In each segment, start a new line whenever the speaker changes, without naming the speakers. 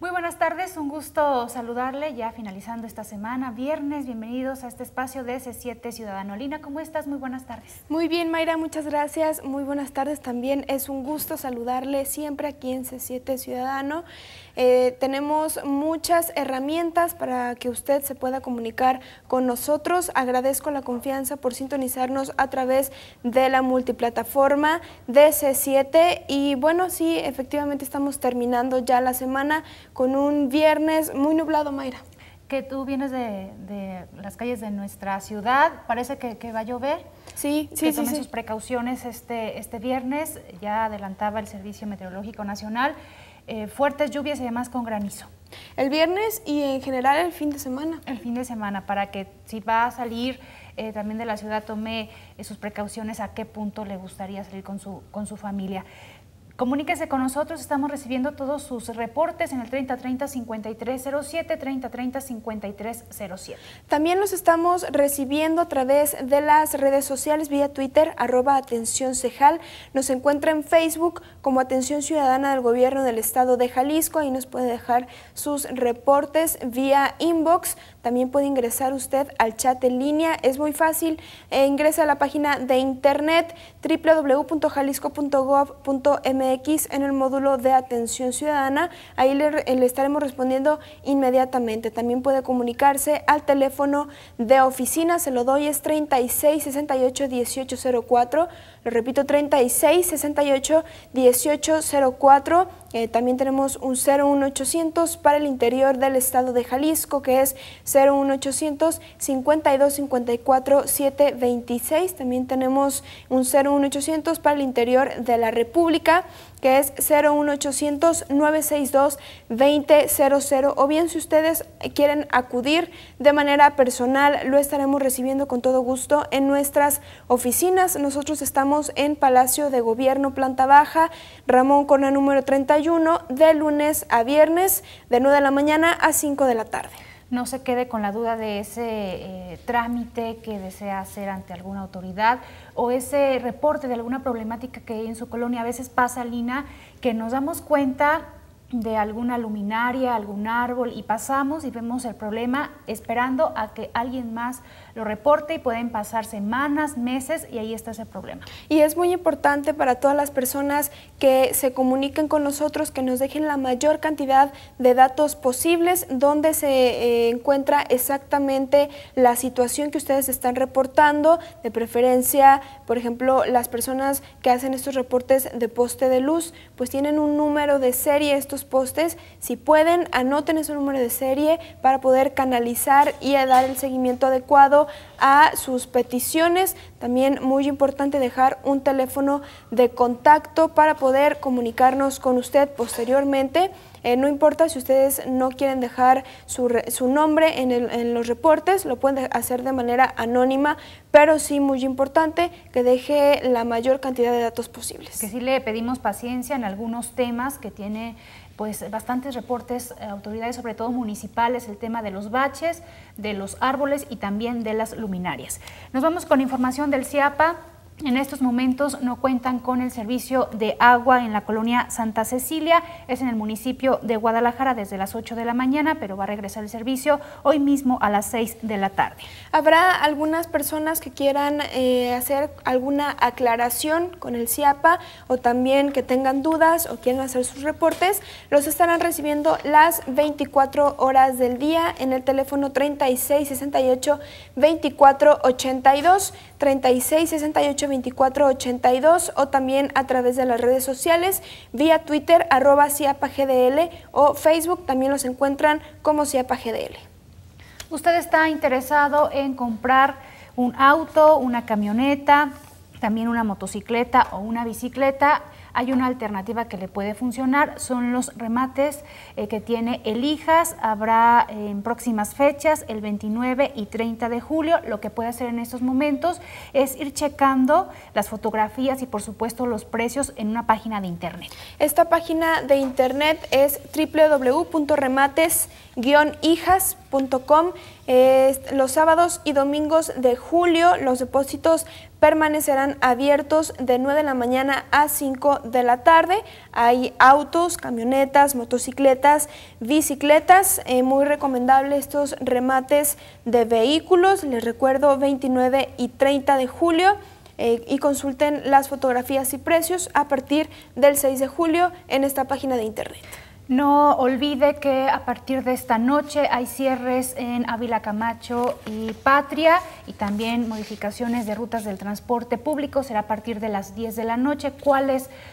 Muy buenas tardes, un gusto saludarle ya finalizando esta semana, viernes, bienvenidos a este espacio de C7 Ciudadano. Lina, ¿cómo estás? Muy buenas tardes.
Muy bien, Mayra, muchas gracias. Muy buenas tardes también, es un gusto saludarle siempre aquí en C7 Ciudadano. Eh, tenemos muchas herramientas para que usted se pueda comunicar con nosotros. Agradezco la confianza por sintonizarnos a través de la multiplataforma de C7 y bueno, sí, efectivamente estamos terminando ya la semana con
un viernes muy nublado, Mayra. Que tú vienes de, las calles de nuestra ciudad, parece que, va a llover. Sí, sí, que tomen sus precauciones este, este viernes, ya adelantaba el Servicio Meteorológico Nacional, eh, fuertes lluvias y además con granizo. El viernes y en general el fin de semana. El fin de semana, para que si va a salir eh, también de la ciudad tome eh, sus precauciones a qué punto le gustaría salir con su, con su familia. Comuníquese con nosotros, estamos recibiendo todos sus reportes en el 3030-5307, 3030 También los estamos
recibiendo a través de las redes sociales, vía Twitter, arroba Atención Cejal. Nos encuentra en Facebook como Atención Ciudadana del Gobierno del Estado de Jalisco. Ahí nos puede dejar sus reportes vía inbox. También puede ingresar usted al chat en línea, es muy fácil. Eh, ingresa a la página de internet www.jalisco.gov.mx en el módulo de atención ciudadana. Ahí eh, le, estaremos respondiendo inmediatamente. También puede comunicarse al teléfono de oficina, se lo doy, es 36 68 1804. Lo repito, 36 68 18 04. también tenemos un 01800 para el interior del estado de Jalisco, que es 01800 52 54 726. También tenemos un 01800 para el interior de la República que es 01800-962-2000 o bien si ustedes quieren acudir de manera personal, lo estaremos recibiendo con todo gusto en nuestras oficinas. Nosotros estamos en Palacio de Gobierno, planta baja, Ramón Corona número 31, de lunes a viernes, de
9 de la mañana a 5 de la tarde no se quede con la duda de ese eh, trámite que desea hacer ante alguna autoridad o ese reporte de alguna problemática que en su colonia. A veces pasa, Lina, que nos damos cuenta de alguna luminaria, algún árbol y pasamos y vemos el problema esperando a que alguien más lo reporte y pueden pasar semanas, meses y ahí está ese problema.
Y es muy importante para todas las personas que se comuniquen con nosotros, que nos dejen la mayor cantidad de datos posibles donde se eh, encuentra exactamente la situación que ustedes están reportando, de preferencia, por ejemplo, las personas que hacen estos reportes de poste de luz, pues tienen un número de serie estos postes, si pueden, anoten ese número de serie para poder canalizar y dar el seguimiento adecuado a sus peticiones. También muy importante dejar un teléfono de contacto para poder comunicarnos con usted posteriormente. Eh, no importa si ustedes no quieren dejar su, nombre en, en, los reportes, lo pueden hacer de manera anónima, pero sí muy importante que deje la mayor cantidad de datos posibles.
Que sí le pedimos paciencia en algunos temas que tiene pues bastantes reportes, eh, autoridades, sobre todo municipales, el tema de los baches, de los árboles y también de las luminarias. Nos vamos con información del CIAPA. En estos momentos no cuentan con el servicio de agua en la colonia Santa Cecilia, es en el municipio de Guadalajara desde las 8 de la mañana, pero va a regresar el servicio hoy mismo a las 6 de la tarde. ¿Habrá
algunas personas que quieran eh, hacer alguna aclaración con el CIAPA o también que tengan dudas o quieran hacer sus reportes? Los estarán recibiendo las 24 horas del día en el teléfono 3668 2482. 36 68 24 82 o también a través de las redes sociales, vía Twitter, arroba GDL, o Facebook, también los
encuentran como GDL. ¿Usted está interesado en comprar un auto, una camioneta, también una motocicleta o una bicicleta? hay una alternativa que le puede funcionar, son los remates eh, que tiene Elijas, habrá eh, en próximas fechas, el 29 y 30 de julio, lo que puede hacer en estos momentos es ir checando las fotografías y por supuesto los precios en una página de internet. Esta página de internet es
www.remates-hijas.com los sábados y domingos de julio los depósitos permanecerán abiertos de 9 de la mañana a 5 de la tarde. Hay autos, camionetas, motocicletas, bicicletas. Eh, muy recomendable estos remates de vehículos. Les recuerdo 29 y 30 de julio. Eh, y consulten las fotografías y precios a
partir del 6 de julio en esta página de internet. No olvide que a partir de esta noche hay cierres en Ávila Camacho y Patria y también modificaciones de rutas del transporte público. Será a partir de las 10 de la noche. ¿Cuáles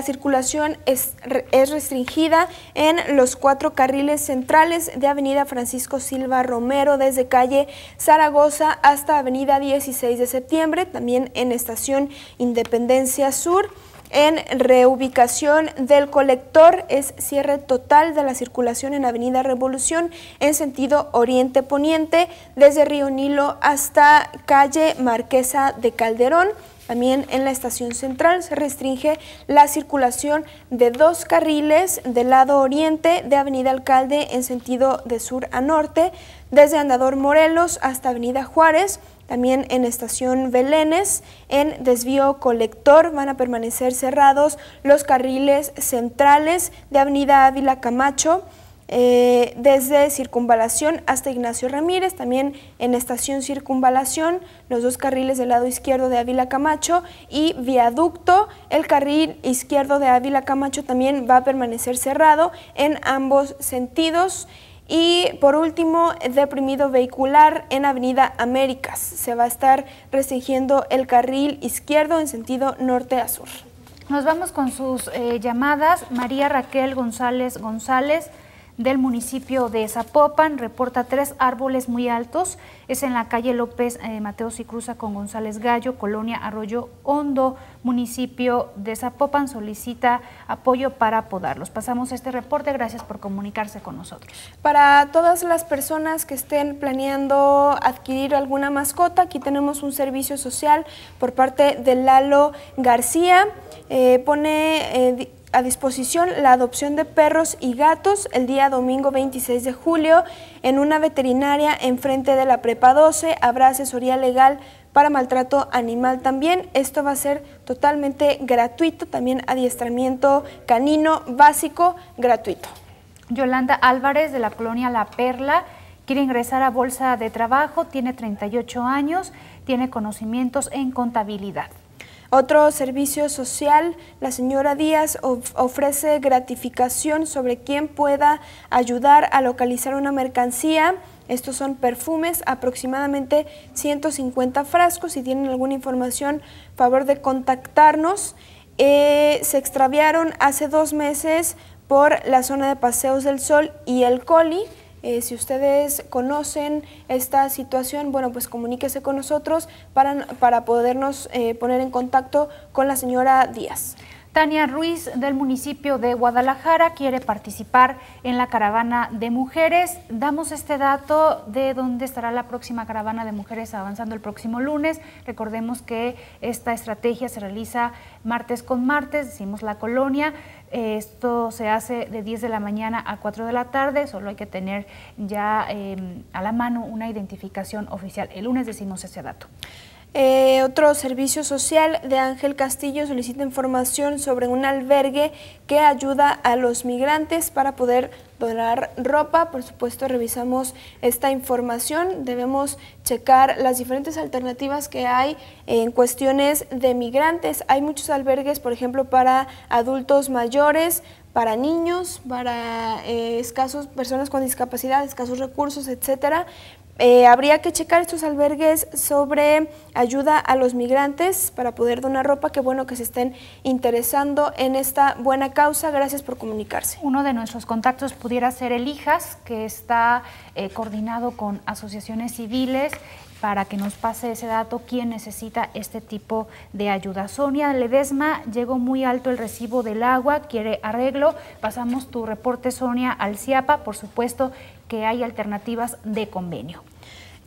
La circulación es, restringida en los cuatro carriles centrales de Avenida Francisco Silva Romero desde calle Zaragoza hasta Avenida 16 de septiembre, también en Estación Independencia Sur. En reubicación del colector es cierre total de la circulación en Avenida Revolución en sentido oriente-poniente desde Río Nilo hasta calle Marquesa de Calderón. También en la estación central se restringe la circulación de dos carriles del lado oriente de Avenida Alcalde en sentido de sur a norte, desde Andador Morelos hasta Avenida Juárez, también en Estación Belénes, en desvío colector van a permanecer cerrados los carriles centrales de Avenida Ávila Camacho, eh, desde Circunvalación hasta Ignacio Ramírez, también en Estación Circunvalación, los dos carriles del lado izquierdo de Ávila Camacho y Viaducto, el carril izquierdo de Ávila Camacho también va a permanecer cerrado en ambos sentidos. Y por último, deprimido vehicular en Avenida Américas. Se va a estar
restringiendo el carril izquierdo en sentido norte a sur. Nos vamos con sus eh, llamadas. María Raquel González González del municipio de Zapopan. Reporta tres árboles muy altos. Es en la calle López Mateo eh, Mateos y cruza con González Gallo, Colonia Arroyo Hondo, municipio de Zapopan. Solicita apoyo para podarlos. Pasamos este reporte. Gracias por comunicarse con nosotros.
Para todas las personas que estén planeando adquirir alguna mascota, aquí tenemos un servicio social por parte de Lalo García. Eh, pone... Eh, a disposición la adopción de perros y gatos el día domingo 26 de julio en una veterinaria enfrente de la Prepa 12. Habrá asesoría legal para maltrato animal también. Esto va a ser totalmente gratuito, también
adiestramiento canino básico gratuito. Yolanda Álvarez de la colonia La Perla quiere ingresar a Bolsa de Trabajo, tiene 38 años, tiene conocimientos en contabilidad.
Otro servicio social, la señora Díaz ofrece gratificación sobre quien pueda ayudar a localizar una mercancía estos son perfumes, aproximadamente 150 frascos. Si tienen alguna información, favor de contactarnos. Eh, se extraviaron hace dos meses por la zona de Paseos del Sol y el Coli. Eh, si ustedes conocen esta situación, bueno, pues comuníquese con nosotros
para, para podernos eh, poner en contacto con la señora Díaz. Tania Ruiz del municipio de Guadalajara quiere participar en la caravana de mujeres. Damos este dato de dónde estará la próxima caravana de mujeres avanzando el próximo lunes. Recordemos que esta estrategia se realiza martes con martes, decimos la colonia. Esto se hace de 10 de la mañana a 4 de la tarde, solo hay que tener ya em, a la mano una identificación oficial. El lunes decimos ese dato.
Eh, otro servicio social de Ángel Castillo solicita información sobre un albergue que ayuda a los migrantes para poder donar ropa. Por supuesto, revisamos esta información. Debemos checar las diferentes alternativas que hay en cuestiones de migrantes. Hay muchos albergues, por ejemplo, para adultos mayores, para niños, para eh, escasos personas con discapacidad, escasos recursos, etcétera. Eh, habría que checar estos albergues sobre ayuda a los migrantes para poder donar ropa. Qué bueno que se estén interesando en
esta buena causa. Gracias por comunicarse. Uno de nuestros contactos pudiera ser Elijas, que está eh, coordinado con asociaciones civiles para que nos pase ese dato quién necesita este tipo de ayuda. Sonia Ledesma, llegó muy alto el recibo del agua, quiere arreglo. Pasamos tu reporte, Sonia, al CIAPA, por supuesto que hay alternativas de convenio.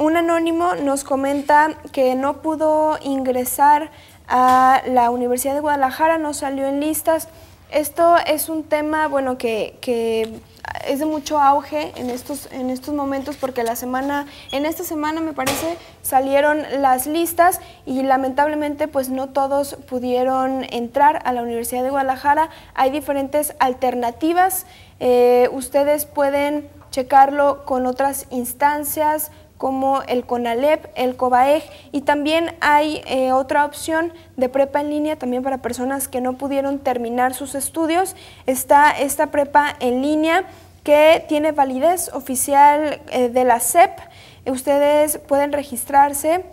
Un anónimo nos comenta que no pudo ingresar a la Universidad de Guadalajara, no salió en listas. Esto es un tema, bueno, que, es de mucho auge en estos, en estos momentos porque la semana, en esta semana me parece, salieron las listas y lamentablemente pues no todos pudieron entrar a la Universidad de Guadalajara. Hay diferentes alternativas, eh, ustedes pueden checarlo con otras instancias, como el CONALEP, el COBAEG y también hay eh, otra opción de prepa en línea también para personas que no pudieron terminar sus estudios. Está esta prepa en línea que tiene validez oficial eh, de la SEP. Ustedes pueden registrarse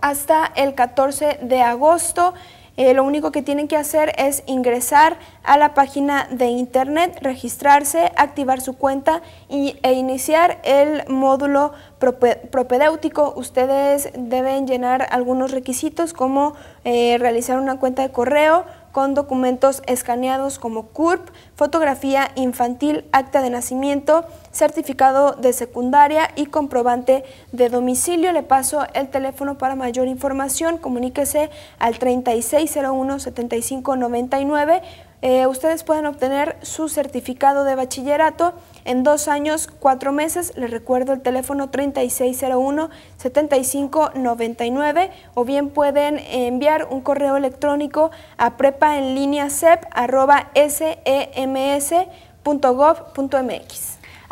hasta el 14 de agosto. Eh, lo único que tienen que hacer es ingresar a la página de internet, registrarse, activar su cuenta y, e iniciar el módulo propedéutico. Ustedes deben llenar algunos requisitos como eh, realizar una cuenta de correo, con documentos escaneados como CURP, fotografía infantil, acta de nacimiento, certificado de secundaria y comprobante de domicilio. Le paso el teléfono para mayor información. Comuníquese al 3601-7599 eh, ustedes pueden obtener su certificado de bachillerato en dos años, cuatro meses. Les recuerdo el teléfono 3601-7599 o bien pueden enviar un correo electrónico a prepa en línea sems.gov.mx.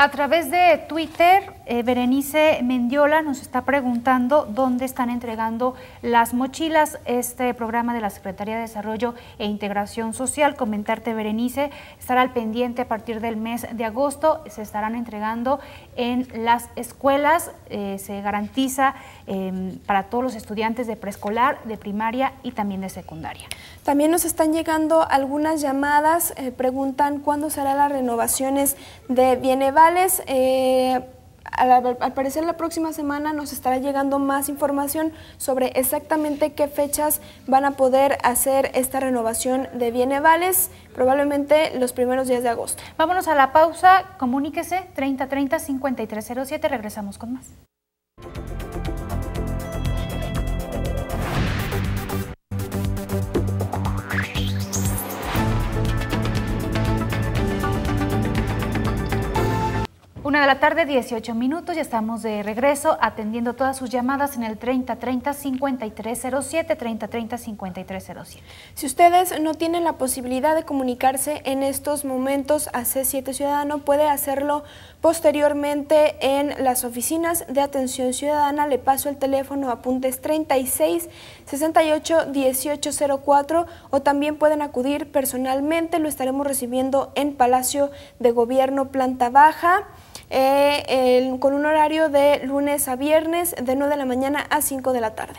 A través de Twitter eh, Berenice Mendiola nos está preguntando dónde están entregando las mochilas. Este programa de la Secretaría de Desarrollo e Integración Social, comentarte Berenice, estará al pendiente a partir del mes de agosto. Se estarán entregando en las escuelas. Eh, se garantiza em, para todos los estudiantes de preescolar, de primaria y también de secundaria. También
nos están llegando algunas llamadas. Eh, preguntan cuándo serán las renovaciones de bienevales al, parecer la próxima semana nos estará llegando más información sobre exactamente qué fechas van a poder hacer esta renovación de bienevales,
probablemente los primeros días de agosto. Vámonos a la pausa, comuníquese 3030-5307, regresamos con más. Una de la tarde, 18 minutos, ya estamos de regreso atendiendo todas sus llamadas en el 3030-5307, 3030-5307. Si ustedes no tienen la posibilidad de
comunicarse en estos momentos a C7 Ciudadano, puede hacerlo Posteriormente, en las oficinas de atención ciudadana, le paso el teléfono apuntes 36 68 1804 o también pueden acudir personalmente, lo estaremos recibiendo en Palacio de Gobierno, planta baja. Eh, con un horario de lunes a viernes de 9 de la mañana a 5 de la tarde.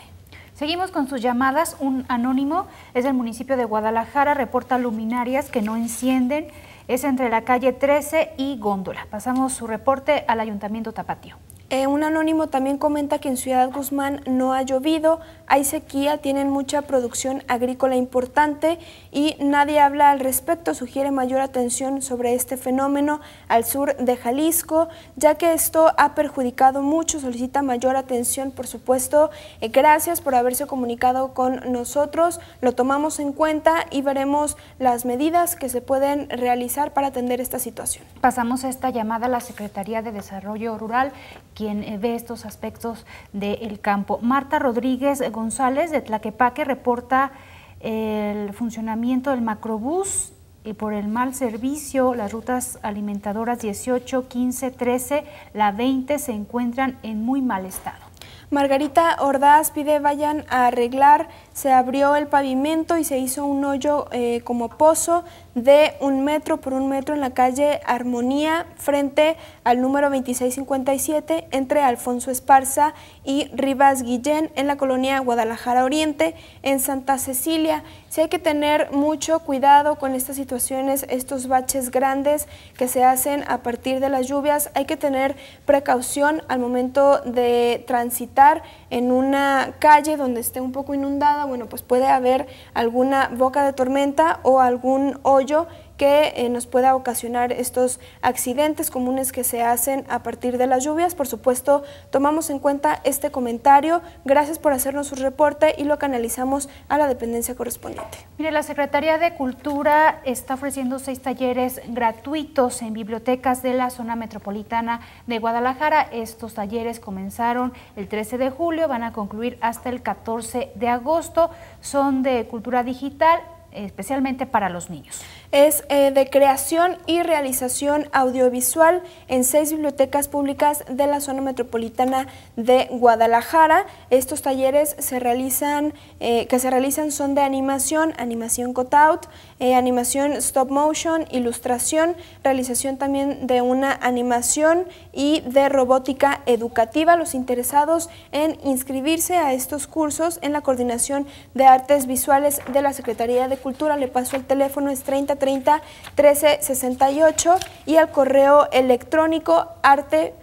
Seguimos con sus llamadas. Un anónimo es del municipio de Guadalajara, reporta luminarias que no encienden es entre la calle 13 y Góndola. Pasamos su reporte al Ayuntamiento Tapatío.
Eh, un anónimo también comenta que en Ciudad Guzmán no ha llovido, hay sequía, tienen mucha producción agrícola importante y nadie habla al respecto, sugiere mayor atención sobre este fenómeno al sur de Jalisco, ya que esto ha perjudicado mucho, solicita mayor atención, por supuesto. Eh, gracias por haberse comunicado con nosotros, lo tomamos en cuenta y veremos las medidas
que se pueden realizar para atender esta situación. Pasamos a esta llamada a la Secretaría de Desarrollo Rural quien eh, ve estos aspectos del campo. Marta Rodríguez González de Tlaquepaque reporta eh, el funcionamiento del macrobús y por el mal servicio, las rutas alimentadoras 18, 15, 13, la 20 se encuentran en muy mal estado. Margarita Ordaz pide vayan
a arreglar, se abrió el pavimento y se hizo un hoyo eh, como pozo de un metro por un metro en la calle Armonía frente al número 2657 entre Alfonso Esparza y Rivas Guillén en la colonia Guadalajara Oriente en Santa Cecilia. si hay que tener mucho cuidado con estas situaciones, estos baches grandes que se hacen a partir de las lluvias. Hay que tener precaución al momento de transitar en una calle donde esté un poco inundada, bueno, pues puede haber alguna boca de tormenta o algún hoyo que eh, nos pueda ocasionar estos accidentes comunes que se hacen a partir de las lluvias. Por supuesto, tomamos en cuenta este comentario. Gracias por hacernos su reporte y lo canalizamos a la dependencia correspondiente.
Mire, la Secretaría de Cultura está ofreciendo seis talleres gratuitos en bibliotecas de la zona metropolitana de Guadalajara. Estos talleres comenzaron el 13 de julio, van a concluir hasta el 14 de agosto. Son de cultura digital, especialmente para los niños es eh, de creación y realización audiovisual en seis bibliotecas
públicas de la zona metropolitana de Guadalajara. Estos talleres se realizan, eh, que se realizan son de animación, animación cutout, eh, animación stop motion, ilustración, realización también de una animación y de robótica educativa. Los interesados en inscribirse a estos cursos en la Coordinación de Artes Visuales de la Secretaría de Cultura, le paso el teléfono, es 30 13 68 y al correo electrónico arte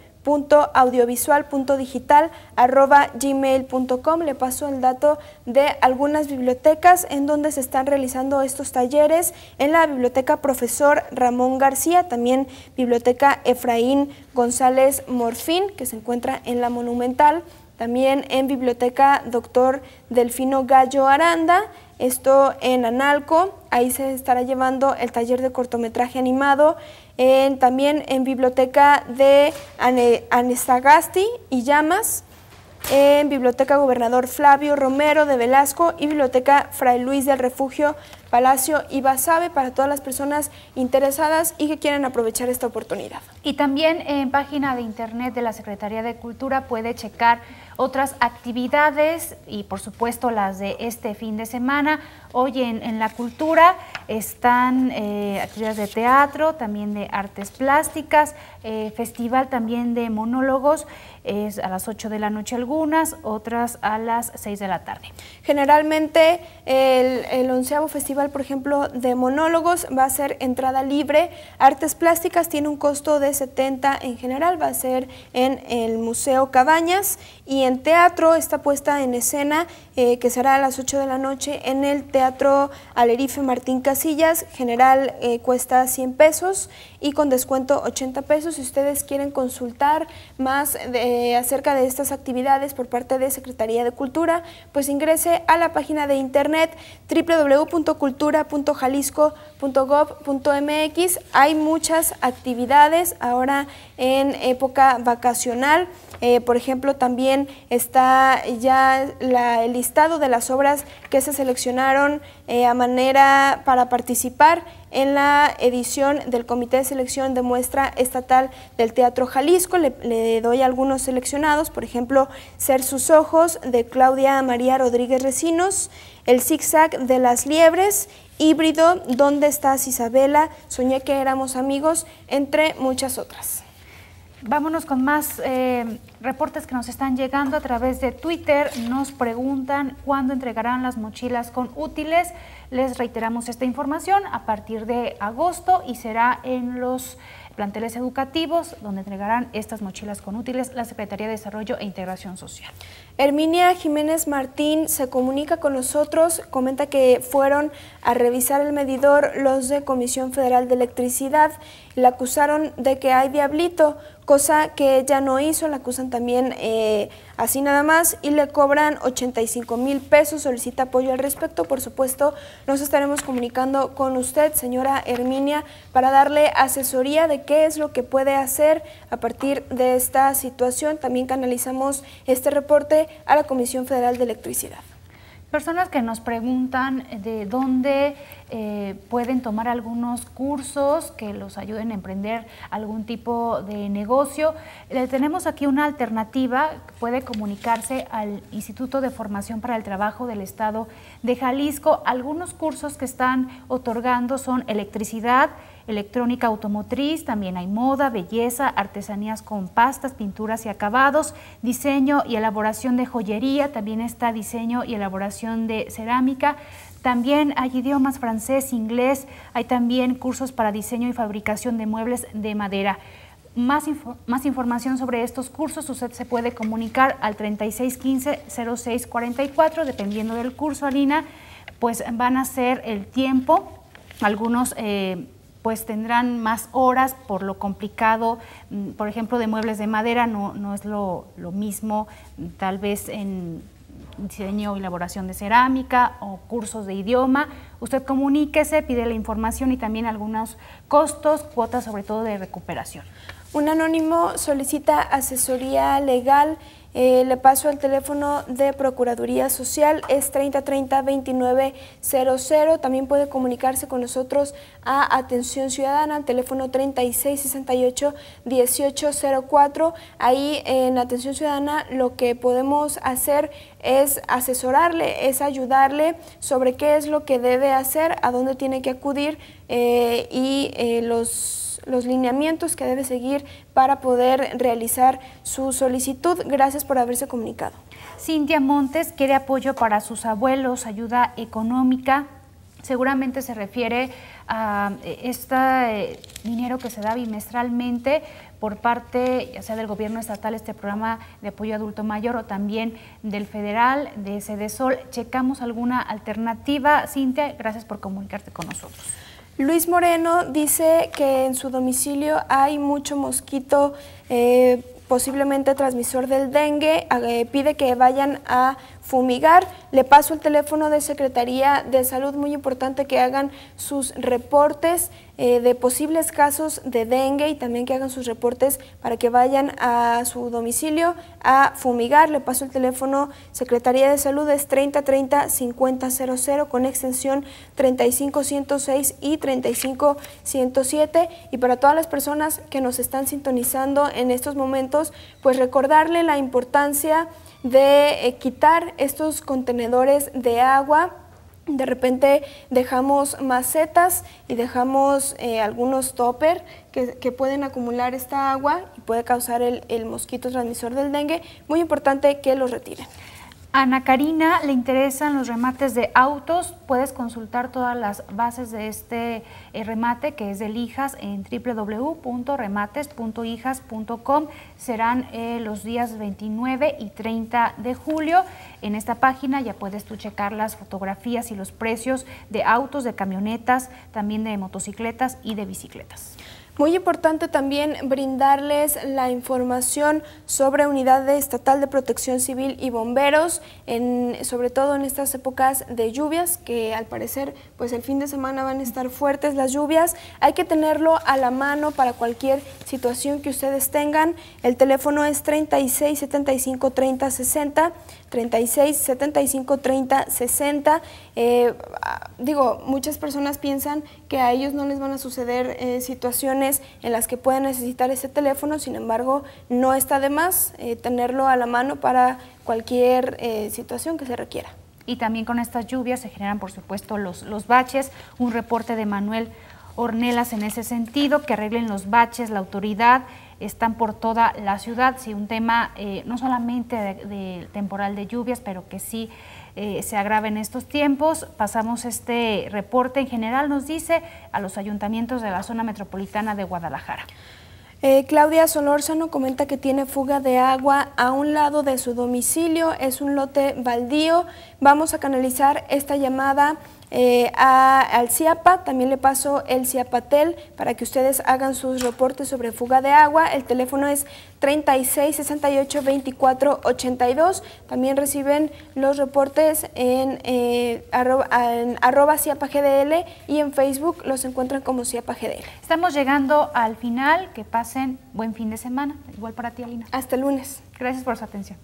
digital arroba com Le paso el dato de algunas bibliotecas en donde se están realizando estos talleres en la Biblioteca Profesor Ramón García, también Biblioteca Efraín González Morfín, que se encuentra en la Monumental, también en Biblioteca Doctor Delfino Gallo Aranda, esto en Analco, ahí se estará llevando el taller de cortometraje animado, también en Biblioteca de Anestagasti y Llamas, en Biblioteca Gobernador Flavio Romero de Velasco y Biblioteca Fray Luis del Refugio Palacio y para todas las personas interesadas y que quieran aprovechar esta oportunidad.
Y también en página de internet de la Secretaría de Cultura puede checar otras actividades y por supuesto las de este fin de semana. Hoy en, la cultura están eh, actividades de teatro, también de artes plásticas, eh, festival también de monólogos, es a las 8 de la noche algunas, otras a las 6 de la tarde.
Generalmente el, onceavo festival, por ejemplo, de monólogos va a ser entrada libre. Artes plásticas tiene un costo de 70 en general, va a ser en el Museo Cabañas y en teatro está puesta en escena eh, que será a las 8 de la noche en el Teatro Alerife Martín Casillas. General eh, cuesta 100 pesos y con descuento 80 pesos. Si ustedes quieren consultar más acerca de estas actividades por parte de Secretaría de Cultura, pues ingrese a la página de internet www.cultura.jalisco.gov.mx. Hay muchas actividades ahora en época vacacional. Eh, por ejemplo, también está ya el listado de las obras que se seleccionaron eh, a manera para participar en la edición del Comité de Selección de Muestra Estatal del Teatro Jalisco. Le, doy algunos seleccionados, por ejemplo, Ser sus ojos de Claudia María Rodríguez Recinos, El zigzag de las liebres, Híbrido, ¿Dónde estás
Isabela? Soñé que éramos amigos, entre muchas otras. Vámonos con más eh, reportes que nos están llegando a través de Twitter. Nos preguntan cuándo entregarán las mochilas con útiles. Les reiteramos esta información a partir de agosto y será en los planteles educativos donde entregarán estas mochilas con útiles la Secretaría de Desarrollo e Integración Social.
Herminia Jiménez Martín se comunica con nosotros, comenta que fueron a revisar el medidor los de Comisión Federal de Electricidad, le acusaron de que hay diablito cosa que ella no hizo, la acusan también eh, así nada más y le cobran 85 mil pesos, solicita apoyo al respecto, por supuesto nos estaremos comunicando con usted, señora Herminia, para darle asesoría de qué es lo que puede hacer a partir de esta situación, también canalizamos este reporte a la Comisión Federal de Electricidad.
Personas que nos preguntan de dónde eh, pueden tomar algunos cursos que los ayuden a emprender algún tipo de negocio. Eh, tenemos aquí una alternativa, puede comunicarse al Instituto de Formación para el Trabajo del Estado de Jalisco. Algunos cursos que están otorgando son electricidad, electrónica automotriz, también hay moda, belleza, artesanías con pastas, pinturas y acabados, diseño y elaboración de joyería, también está diseño y elaboración de cerámica, también hay idiomas francés, inglés, hay también cursos para diseño y fabricación de muebles de madera. Más, más información sobre estos cursos usted se puede comunicar al 3615-0644, dependiendo del curso, Alina, pues van a ser el tiempo, algunos... Eh, pues tendrán más horas por lo complicado, mm, por ejemplo, de muebles de madera no, es lo, lo mismo mm, tal vez en diseño y elaboración de cerámica o cursos de idioma. Usted comuníquese, pide la información y también algunos costos, cuotas sobre todo de recuperación. Un anónimo solicita
asesoría legal eh, le paso al teléfono de Procuraduría Social, es 3030-2900. También puede comunicarse con nosotros a Atención Ciudadana, al teléfono 3668-1804. Ahí en Atención Ciudadana lo que podemos hacer es asesorarle, es ayudarle sobre qué es lo que debe hacer, a dónde tiene que acudir eh, y eh, los los lineamientos que debe seguir para poder realizar
su solicitud. Gracias por haberse comunicado. Cintia Montes quiere apoyo para sus abuelos, ayuda económica. Seguramente se refiere a eh, este eh, dinero que se da bimestralmente por parte, ya sea del gobierno estatal, este programa de apoyo adulto mayor o también del federal, de Sol. Checamos alguna alternativa. Cintia, gracias por comunicarte con nosotros. Luis
Moreno dice que en su domicilio hay mucho mosquito, eh, posiblemente transmisor del dengue, ah, eh, pide que vayan a fumigar. Le paso el teléfono de Secretaría de Salud, muy importante que hagan sus reportes. Eh, de posibles casos de dengue y también que hagan sus reportes para que vayan a su domicilio a fumigar. Le paso el teléfono, Secretaría de Salud es 3030 5000 con extensión 35106 y 35107. Y para todas las personas que nos están sintonizando en estos momentos, pues recordarle la importancia de eh, quitar estos contenedores de agua de repente dejamos macetas y dejamos eh, algunos topper que, pueden acumular esta agua y puede causar el, el
mosquito transmisor del dengue. Muy importante que los retiren. Ana Karina, le interesan los remates de autos. Puedes consultar todas las bases de este eh, remate que es de hijas en www.remates.hijas.com. Serán eh, los días 29 y 30 de julio. En esta página ya puedes tú checar las fotografías y los precios de autos, de camionetas, también de motocicletas y de bicicletas.
Muy importante también brindarles la información sobre unidades Estatal de Protección Civil y Bomberos, sobre todo en estas épocas de lluvias, que al parecer pues el fin de semana van a estar fuertes las lluvias. Hay que tenerlo a la mano para cualquier situación que ustedes tengan. El teléfono es 36 75 30 60. 36 75 30 60. digo, muchas personas piensan que a ellos no les van a suceder eh, situaciones en las que puedan necesitar ese teléfono, sin embargo, no está de más eh, tenerlo a la mano para cualquier eh, situación que se requiera.
Y también con estas lluvias se generan, por supuesto, los, los baches. Un reporte de Manuel Ornelas en ese sentido, que arreglen los baches, la autoridad están por toda la ciudad. Si un tema eh, no solamente de, temporal de lluvias, pero que sí eh, se agrave en estos tiempos. Pasamos este reporte en general, nos dice, a los ayuntamientos de la zona metropolitana de Guadalajara.
Eh, Claudia Solórzano comenta que tiene fuga de agua a un lado de su domicilio, es un lote baldío, Vamos a canalizar esta llamada eh, al CIAPA, también le paso el CIAPATEL para que ustedes hagan sus reportes sobre fuga de agua. El teléfono es 36 68 24 82. También reciben los reportes en, eh, arroba, CIAPAGDL y en Facebook los encuentran como
CIAPAGDL. Estamos llegando al final. Que pasen buen fin de semana. Igual para ti, Alina. Hasta lunes. Gracias por su atención.